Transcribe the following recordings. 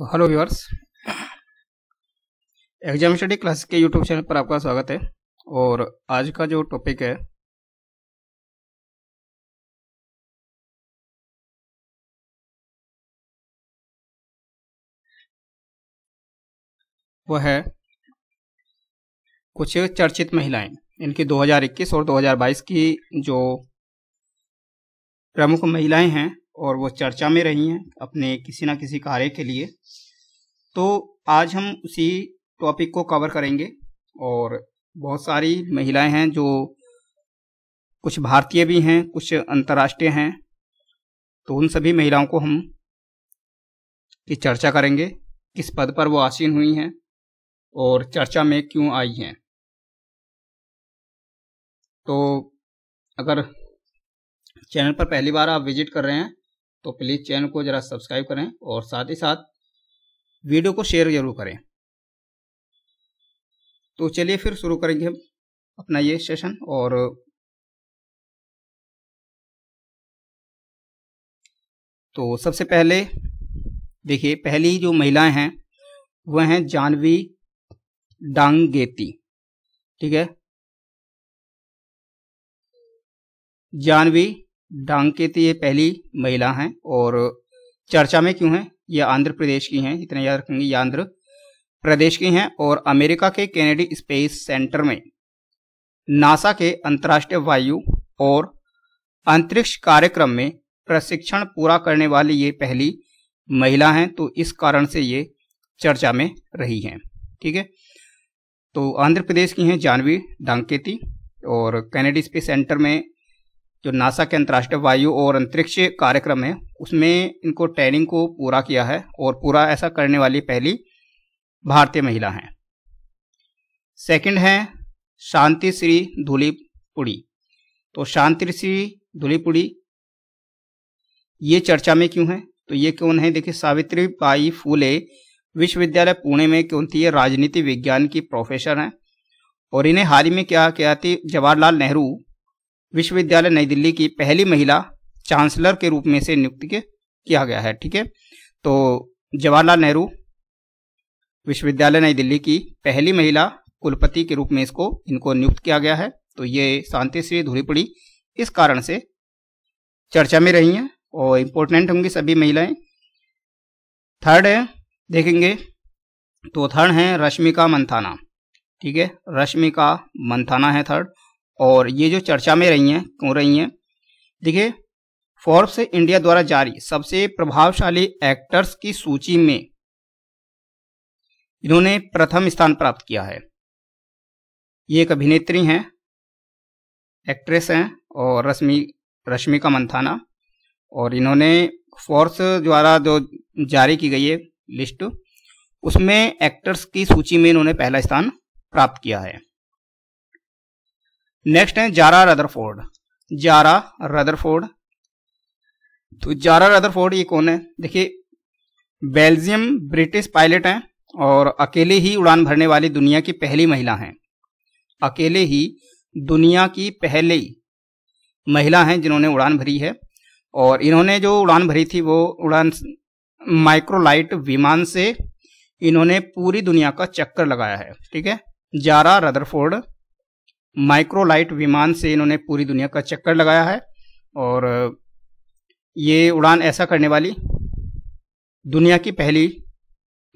तो hello viewers exam study class के YouTube channel पर आपका स्वागत है और आज का जो टॉपिक है वह है कुछ चर्चित महिलाएं इनकी 2021 और 2022 की जो प्रमुख महिलाएं हैं और वो चर्चा में रही हैं अपने किसी ना किसी कार्य के लिए तो आज हम उसी टॉपिक को कवर करेंगे और बहुत सारी महिलाएं हैं जो कुछ भारतीय भी हैं कुछ अंतर्राष्ट्रीय हैं तो उन सभी महिलाओं को हम की चर्चा करेंगे किस पद पर वो आसीन हुई हैं और चर्चा में क्यों आई हैं तो अगर चैनल पर पहली बार आप विजिट कर रहे हैं तो प्लीज़ चैनल को ज़रा सब्सक्राइब करें और साथ ही साथ वीडियो को शेयर ज़रूर करें तो चलिए फिर शुरू करेंगे हम अपना ये सेशन और तो सबसे पहले देखिए पहली जो महिलाएं हैं वह हैं जानवी डांगेती ठीक है जानवी डांकेत तो ये पहली महिला हैं और चर्चा में क्यों हैं ये आंध्र प्रदेश की हैं इतना याद रखेंगे ये आंध्र प्रदेश की हैं और अमेरिका के कैनेडी स्पेस सेंटर में नासा के अंतर्राष्ट्रीय वायु और अंतरिक्ष कार्यक्रम में प्रशिक्षण पूरा करने वाली ये पहली महिला हैं तो इस कारण से ये चर्चा में रही हैं ठीक है तो आंध्र प्रदेश की हैं जानवी डांकेती और कैनेडी स्पेस सेंटर में जो नासा के अंतर्राष्ट्रीय वायु और अंतरिक्ष कार्यक्रम है उसमें इनको ट्रेनिंग को पूरा किया है और पूरा ऐसा करने वाली पहली भारतीय महिला हैं सेकंड है शांति श्री धुलीपुड़ी तो शांति श्री धुलीपुड़ी ये चर्चा में क्यों है तो ये क्यों है देखिए सावित्री बाई फूले विश्वविद्यालय पुणे में क्यों थी ये राजनीति विज्ञान की प्रोफेसर हैं और इन्हें हाल ही में क्या किया थी जवाहरलाल नेहरू विश्वविद्यालय नई दिल्ली की पहली महिला चांसलर के रूप में से नियुक्त किया गया है ठीक है तो जवाहरलाल नेहरू विश्वविद्यालय नई दिल्ली की पहली महिला कुलपति के रूप में इसको इनको नियुक्त किया गया है तो ये शांति श्री पड़ी इस कारण से चर्चा में रही हैं और इम्पोर्टेंट होंगी सभी महिलाएं थर्ड है देखेंगे तो थर्ड है रश्मिका मंथाना ठीक है रश्मिका मंथाना है थर्ड और ये जो चर्चा में रही हैं क्यों रही हैं देखिए फोर्ब्स इंडिया द्वारा जारी सबसे प्रभावशाली एक्टर्स की सूची में इन्होंने प्रथम स्थान प्राप्त किया है ये एक अभिनेत्री हैं एक्ट्रेस हैं और रश्मि रश्मिका मंथाना और इन्होंने फोर्स द्वारा जो जारी की गई है लिस्ट उसमें एक्टर्स की सूची में इन्होंने पहला स्थान प्राप्त किया है नेक्स्ट है जारा रदरफोर्ड जारा रदरफोर्ड तो जारा रदरफोर्ड ये कौन है देखिए बेल्जियम ब्रिटिश पायलट हैं और अकेले ही उड़ान भरने वाली दुनिया की पहली महिला हैं अकेले ही दुनिया की पहली महिला हैं जिन्होंने उड़ान भरी है और इन्होंने जो उड़ान भरी थी वो उड़ान माइक्रोलाइट विमान से इन्होंने पूरी दुनिया का चक्कर लगाया है ठीक है जारा रदरफोर्ड माइक्रोलाइट विमान से इन्होंने पूरी दुनिया का चक्कर लगाया है और ये उड़ान ऐसा करने वाली दुनिया की पहली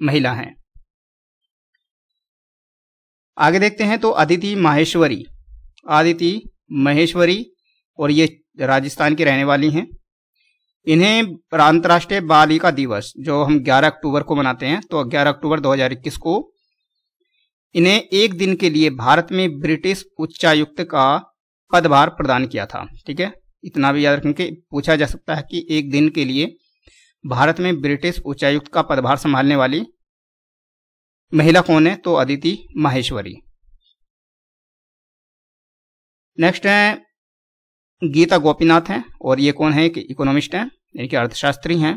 महिला हैं आगे देखते हैं तो अदिति माहेश्वरी आदिति महेश्वरी और ये राजस्थान की रहने वाली हैं इन्हें अंतर्राष्ट्रीय बालिका दिवस जो हम 11 अक्टूबर को मनाते हैं तो 11 अक्टूबर 2021 को इन्हें एक दिन के लिए भारत में ब्रिटिश उच्चायुक्त का पदभार प्रदान किया था ठीक है इतना भी याद रखें कि पूछा जा सकता है कि एक दिन के लिए भारत में ब्रिटिश उच्चायुक्त का पदभार संभालने वाली महिला कौन है तो अदिति माहेश्वरी नेक्स्ट है गीता गोपीनाथ हैं और ये कौन है कि इकोनॉमिस्ट हैं यानी कि अर्थशास्त्री हैं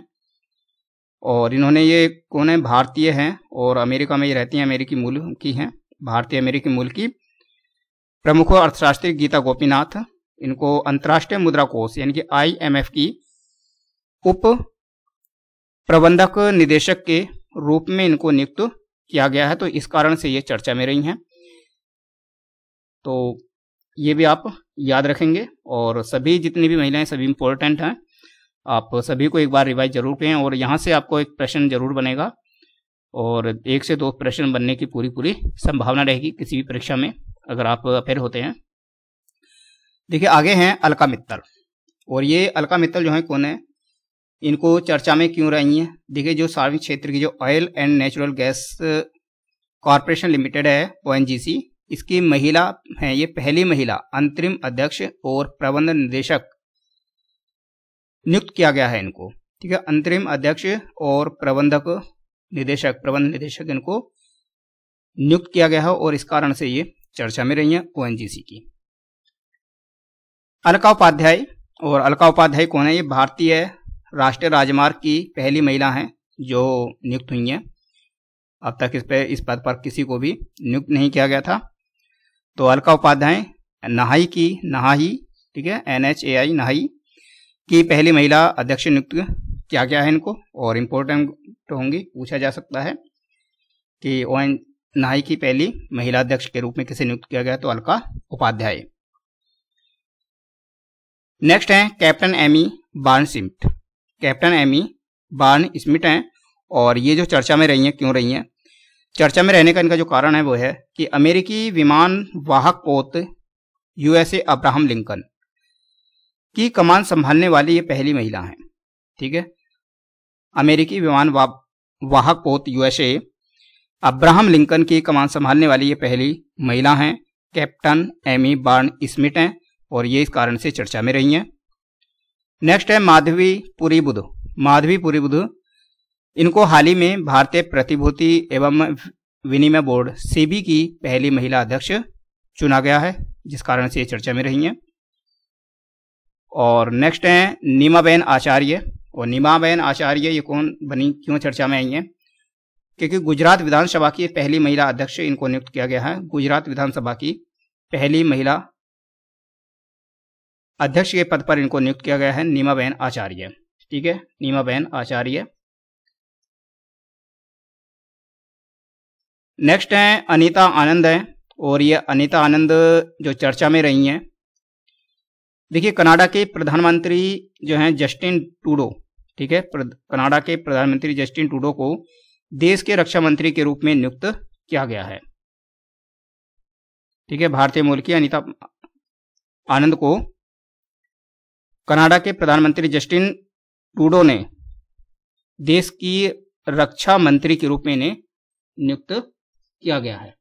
और इन्होंने ये कौन है भारतीय हैं और अमेरिका में ये रहती हैं अमेरिकी मूल की हैं भारतीय अमेरिकी मूल की प्रमुख अर्थशास्त्री गीता गोपीनाथ इनको अंतर्राष्ट्रीय मुद्रा कोष यानी कि आईएमएफ की उप प्रबंधक निदेशक के रूप में इनको नियुक्त किया गया है तो इस कारण से ये चर्चा में रही हैं तो ये भी आप याद रखेंगे और सभी जितनी भी महिलाएं सभी इम्पोर्टेंट हैं आप सभी को एक बार रिवाइज जरूर करें और यहाँ से आपको एक प्रश्न जरूर बनेगा और एक से दो प्रश्न बनने की पूरी पूरी संभावना रहेगी किसी भी परीक्षा में अगर आप अफेयर होते हैं देखिए आगे हैं अलका मित्तल और ये अलका मित्तल जो है कौन है इनको चर्चा में क्यों रही हैं देखिए जो सार्वजनिक क्षेत्र की जो oil and natural gas corporation limited है ओ इसकी महिला है ये पहली महिला अंतरिम अध्यक्ष और प्रबंध निदेशक नियुक्त किया गया है इनको ठीक है अंतरिम अध्यक्ष और प्रबंधक निदेशक प्रबंध निदेशक इनको नियुक्त किया गया है और इस कारण से ये चर्चा में रही है ओ की अलका उपाध्याय और अलका उपाध्याय कौन है ये भारतीय राष्ट्रीय राजमार्ग की पहली महिला हैं जो नियुक्त हुई हैं अब तक इस पर इस पद पर किसी को भी नियुक्त नहीं किया गया था तो अलका उपाध्याय नहाई की नहाई ठीक है एन एच ए आई नहाई कि पहली महिला अध्यक्ष नियुक्त क्या क्या है इनको और इम्पोर्टेंट होंगी पूछा जा सकता है कि ओ एन नाई की पहली महिला अध्यक्ष के रूप में किसे नियुक्त किया गया तो अलका उपाध्याय नेक्स्ट है captain Amy Barn Smith captain Amy Barn Smith हैं और ये जो चर्चा में रही हैं क्यों रही हैं चर्चा में रहने का इनका जो कारण है वो है कि अमेरिकी विमान वाहक पोत यूएसए अब्राहम लिंकन की कमान संभालने वाली ये पहली महिला हैं ठीक है अमेरिकी विमान वाहक पोत यूएसए अब्राहम लिंकन की कमान संभालने वाली ये पहली महिला हैं कैप्टन एमी बार्न स्मिट हैं और ये इस कारण से चर्चा में रही हैं नेक्स्ट है माधवी पुरी बुध माधवी पुरी बुध इनको हाल ही में भारतीय प्रतिभूति एवं विनिमय बोर्ड सीबी की पहली महिला अध्यक्ष चुना गया है जिस कारण से ये चर्चा में रही हैं और नेक्स्ट हैं नीमाबेन आचार्य और नीमाबेन आचार्य ये कौन बनी क्यों चर्चा में आई हैं क्योंकि गुजरात विधानसभा की पहली महिला अध्यक्ष इनको नियुक्त किया गया है गुजरात विधानसभा की पहली महिला अध्यक्ष के पद पर इनको नियुक्त किया गया है नीमाबेन आचार्य ठीक है नीमाबेन आचार्य नेक्स्ट हैं अनीता आनंद हैं और ये अनीता आनंद जो चर्चा में रही हैं देखिए कनाडा के प्रधानमंत्री जो हैं जस्टिन टूडो ठीक है कनाडा के प्रधानमंत्री जस्टिन टूडो को देश के रक्षा मंत्री के रूप में नियुक्त किया गया है ठीक है भारतीय मूल की अनिता आनंद को कनाडा के प्रधानमंत्री जस्टिन टूडो ने देश की रक्षा मंत्री के रूप में इन्हें नियुक्त किया गया है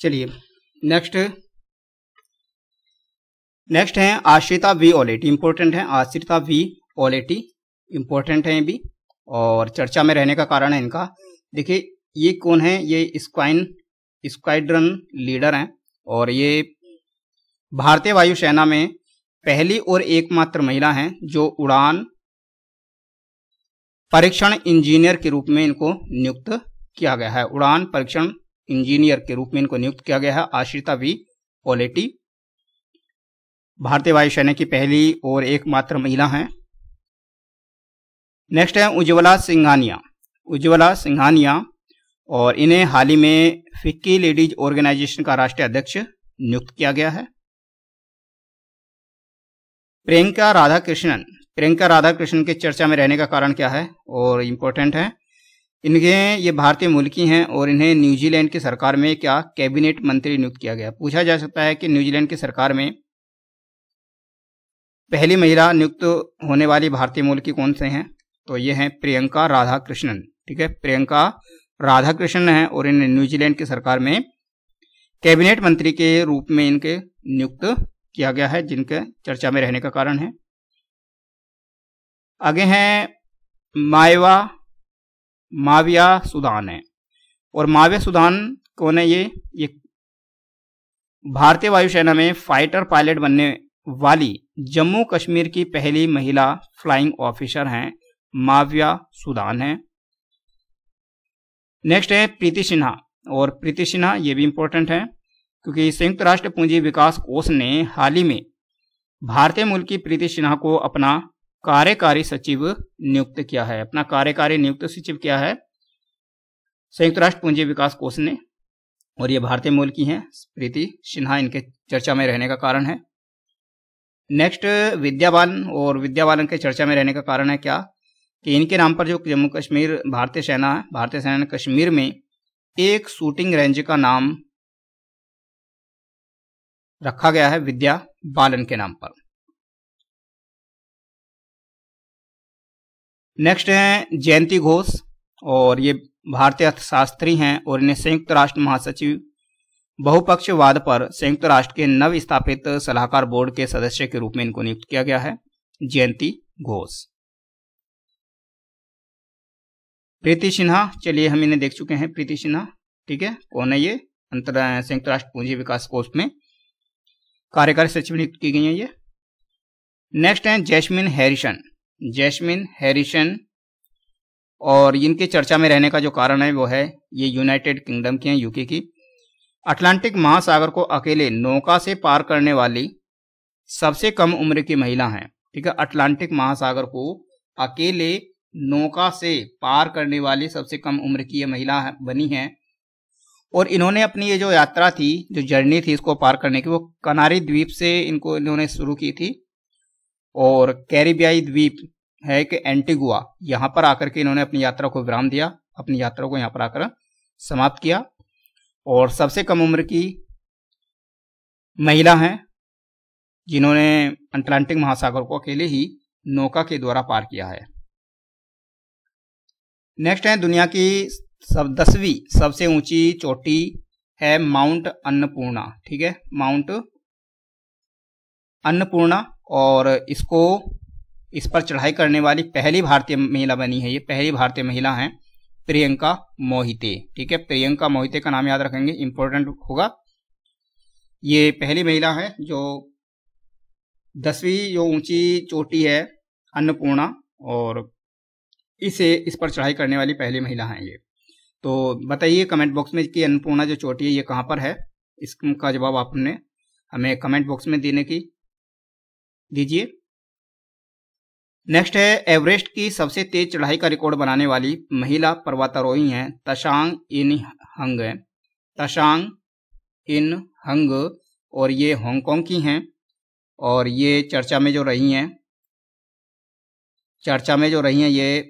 चलिए नेक्स्ट नेक्स्ट है आश्रिता वी ओलेटी इंपॉर्टेंट है आश्रिता वी ओलेटी इंपॉर्टेंट है भी और चर्चा में रहने का कारण है इनका देखिए ये कौन है ये स्क्वाइन स्क्वाड्रन लीडर हैं और ये भारतीय वायुसेना में पहली और एकमात्र महिला हैं जो उड़ान परीक्षण इंजीनियर के रूप में इनको नियुक्त किया गया है उड़ान परीक्षण इंजीनियर के रूप में इनको नियुक्त किया गया है आश्रिता वी ओलेटी भारतीय वायुसेना की पहली और एकमात्र महिला हैं नेक्स्ट है उज्ज्वला सिंघानिया उज्ज्वला सिंघानिया और इन्हें हाल ही में फिक्की लेडीज ऑर्गेनाइजेशन का राष्ट्रीय अध्यक्ष नियुक्त किया गया है प्रियंका राधाकृष्णन प्रियंका राधाकृष्णन के चर्चा में रहने का कारण क्या है और इम्पोर्टेंट है इनके ये भारतीय मूल की हैं और इन्हें न्यूजीलैंड की सरकार में क्या कैबिनेट मंत्री नियुक्त किया गया पूछा जा सकता है कि न्यूजीलैंड की सरकार में पहली महिला नियुक्त होने वाली भारतीय मूल की कौन से हैं तो ये हैं प्रियंका राधा कृष्णन ठीक है प्रियंका राधा कृष्णन है और इन्हें न्यूजीलैंड की सरकार में कैबिनेट मंत्री के रूप में इनके नियुक्त किया गया है जिनके चर्चा में रहने का कारण है आगे हैं मायवा माविया सुदान है और माविया सुदान कौन है ये ये भारतीय वायुसेना में फाइटर पायलट बनने वाली जम्मू कश्मीर की पहली महिला फ्लाइंग ऑफिसर हैं माविया सुदान है नेक्स्ट है प्रीति सिन्हा और प्रीति सिन्हा ये भी इंपॉर्टेंट है क्योंकि संयुक्त राष्ट्र पूंजी विकास कोष ने हाल ही में भारतीय मूल की प्रीति सिन्हा को अपना कार्यकारी सचिव नियुक्त किया है अपना कार्यकारी नियुक्त सचिव क्या है संयुक्त राष्ट्र पूंजी विकास कोष ने और ये भारतीय मूल की हैं प्रीति सिन्हा इनके चर्चा में रहने का कारण है नेक्स्ट विद्यावान और विद्यावान के चर्चा में रहने का कारण है क्या कि इनके नाम पर जो जम्मू कश्मीर भारतीय सेना है भारतीय सेना ने कश्मीर में एक शूटिंग रेंज का नाम रखा गया है विद्या बालन के नाम पर नेक्स्ट हैं जयंती घोष और ये भारतीय अर्थशास्त्री हैं और इन्हें संयुक्त राष्ट्र महासचिव बहुपक्षवाद पर संयुक्त राष्ट्र के नव स्थापित सलाहकार बोर्ड के सदस्य के रूप में इनको नियुक्त किया गया है जयंती घोष प्रीति सिन्हा चलिए हम इन्हें देख चुके हैं प्रीति सिन्हा ठीक है कौन है ये अंतर संयुक्त राष्ट्र पूंजी विकास कोष में कार्यकारी सचिव नियुक्त की गई है ये नेक्स्ट है जैस्मिन हैरिसन जैस्मिन हैरिसन और इनके चर्चा में रहने का जो कारण है वो है ये यूनाइटेड किंगडम की हैं यूके की अटलांटिक महासागर को अकेले नौका से पार करने वाली सबसे कम उम्र की महिला हैं ठीक है अटलांटिक महासागर को अकेले नौका से पार करने वाली सबसे कम उम्र की ये महिला है, बनी है और इन्होंने अपनी ये जो यात्रा थी जो जर्नी थी इसको पार करने की वो कनारी द्वीप से इनको इन्होंने शुरू की थी और कैरिबियाई द्वीप है कि एंटीगुआ यहाँ पर आकर के इन्होंने अपनी यात्रा को विराम दिया अपनी यात्रा को यहाँ पर आकर समाप्त किया और सबसे कम उम्र की महिला हैं जिन्होंने अटलांटिक महासागर को अकेले ही नौका के द्वारा पार किया है नेक्स्ट है दुनिया की सब दसवीं सबसे ऊंची चोटी है माउंट अन्नपूर्णा ठीक है माउंट अन्नपूर्णा और इसको इस पर चढ़ाई करने वाली पहली भारतीय महिला बनी है ये पहली भारतीय महिला हैं प्रियंका मोहिते ठीक है प्रियंका मोहिते का नाम याद रखेंगे इम्पोर्टेंट होगा ये पहली महिला है जो दसवीं जो ऊंची चोटी है अन्नपूर्णा और इसे इस पर चढ़ाई करने वाली पहली महिला हैं ये तो बताइए कमेंट बॉक्स में कि अन्नपूर्णा जो चोटी है ये कहाँ पर है इसका जवाब आपने हमें कमेंट बॉक्स में देने की दीजिए नेक्स्ट है एवरेस्ट की सबसे तेज चढ़ाई का रिकॉर्ड बनाने वाली महिला पर्वतारोही हैं तशांग इन हंग तशांग इन हंग और ये हांगकांग की हैं और ये चर्चा में जो रही हैं चर्चा में जो रही हैं ये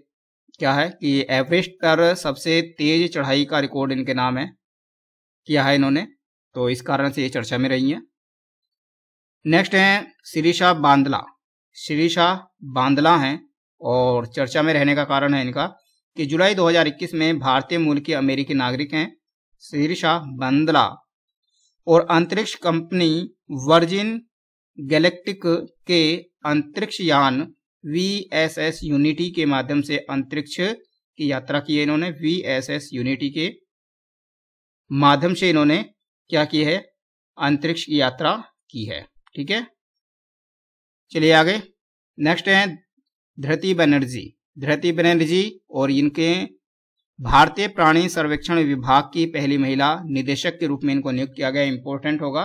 क्या है कि एवरेस्ट पर सबसे तेज चढ़ाई का रिकॉर्ड इनके नाम है किया है इन्होंने तो इस कारण से ये चर्चा में रही हैं नेक्स्ट हैं श्रीषा बांदला श्रीषा बांदला हैं और चर्चा में रहने का कारण है इनका कि जुलाई 2021 में भारतीय मूल के अमेरिकी नागरिक हैं श्रीषा बांदला और अंतरिक्ष कंपनी वर्जिन गैलेक्टिक के अंतरिक्ष यान वी एस एस यूनिटी के माध्यम से अंतरिक्ष की यात्रा की है इन्होंने वी एस एस यूनिटी के माध्यम से इन्होंने क्या की है अंतरिक्ष की यात्रा की है ठीक है चलिए आगे नेक्स्ट है धरती बनर्जी धरती बनर्जी और इनके भारतीय प्राणी सर्वेक्षण विभाग की पहली महिला निदेशक के रूप में इनको नियुक्त किया गया इम्पोर्टेंट होगा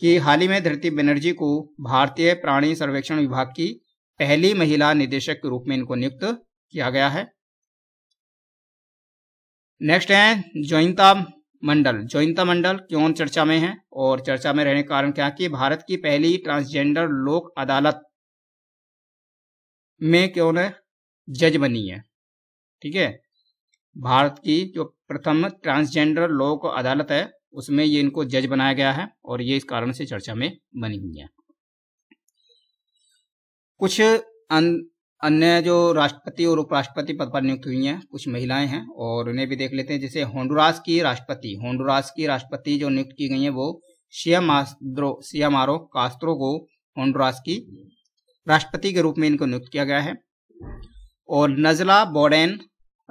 कि हाल ही में धरती बनर्जी को भारतीय प्राणी सर्वेक्षण विभाग की पहली महिला निदेशक के रूप में इनको नियुक्त किया गया है नेक्स्ट है जोइंता मंडल जोइंता मंडल क्यों चर्चा में है और चर्चा में रहने के कारण क्या कि भारत की पहली ट्रांसजेंडर लोक अदालत में क्यों जज बनी है ठीक है भारत की जो प्रथम ट्रांसजेंडर लोक अदालत है उसमें ये इनको जज बनाया गया है और ये इस कारण से चर्चा में बनी हुई है कुछ अं- अन्य जो राष्ट्रपति और उपराष्ट्रपति पद पर नियुक्त हुई हैं कुछ महिलाएं हैं और उन्हें भी देख लेते हैं जैसे होंडुरास की राष्ट्रपति होंडुरास की राष्ट्रपति जो नियुक्त की गई है वो शियामास्द्रो शियामारो कास्त्रो को होंडुरास की राष्ट्रपति के रूप में इनको नियुक्त किया गया है और नजला बोडेन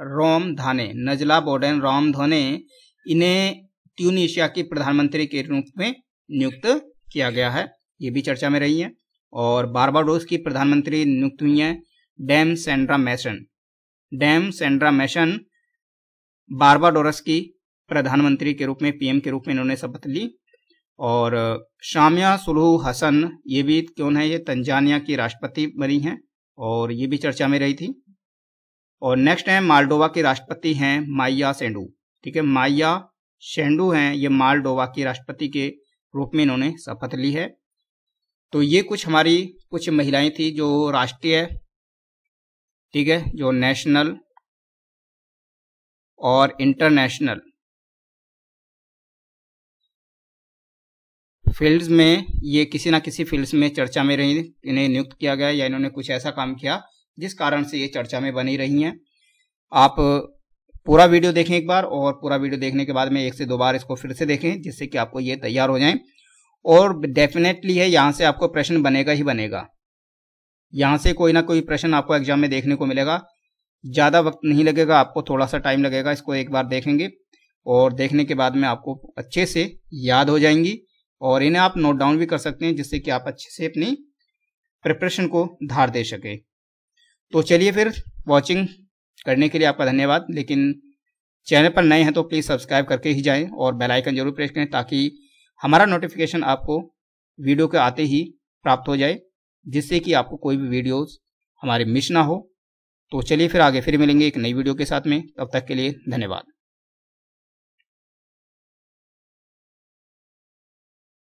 रोम धाने नजला बोडेन रोम धोने इन्हें ट्यूनिशिया की प्रधानमंत्री के रूप में नियुक्त किया गया है ये भी चर्चा में रही है और बारबाडोस की प्रधानमंत्री नियुक्त हुई हैं Dame Sandra Mason Dame Sandra Mason Barbados की प्रधानमंत्री के रूप में पीएम के रूप में इन्होंने शपथ ली और शामिया सुलह हसन ये भी क्यों है ये तंजानिया की राष्ट्रपति बनी हैं और ये भी चर्चा में रही थी और नेक्स्ट है मालडोवा के राष्ट्रपति हैं माइया सेंडू ठीक है माइया शेंडू हैं ये मालडोवा की राष्ट्रपति के रूप में इन्होंने शपथ ली है तो ये कुछ हमारी कुछ महिलाएं थी जो राष्ट्रीय ठीक है जो नेशनल और इंटरनेशनल फील्ड्स में ये किसी ना किसी फील्ड्स में चर्चा में रही इन्हें नियुक्त किया गया या इन्होंने कुछ ऐसा काम किया जिस कारण से ये चर्चा में बनी रही हैं आप पूरा वीडियो देखें एक बार और पूरा वीडियो देखने के बाद में एक से दो बार इसको फिर से देखें जिससे कि आपको ये तैयार हो जाए और डेफिनेटली है यहाँ से आपको प्रश्न बनेगा ही बनेगा यहाँ से कोई ना कोई प्रश्न आपको एग्जाम में देखने को मिलेगा ज़्यादा वक्त नहीं लगेगा आपको थोड़ा सा टाइम लगेगा इसको एक बार देखेंगे और देखने के बाद में आपको अच्छे से याद हो जाएंगी और इन्हें आप नोट डाउन भी कर सकते हैं जिससे कि आप अच्छे से अपनी प्रिपरेशन को धार दे सके तो चलिए फिर वॉचिंग करने के लिए आपका धन्यवाद लेकिन चैनल पर नए हैं तो प्लीज़ सब्सक्राइब करके ही जाएं और बेल आइकन जरूर प्रेस करें ताकि हमारा नोटिफिकेशन आपको वीडियो के आते ही प्राप्त हो जाए जिससे कि आपको कोई भी वीडियोस हमारे मिस ना हो तो चलिए फिर आगे फिर मिलेंगे एक नई वीडियो के साथ में तब तक के लिए धन्यवाद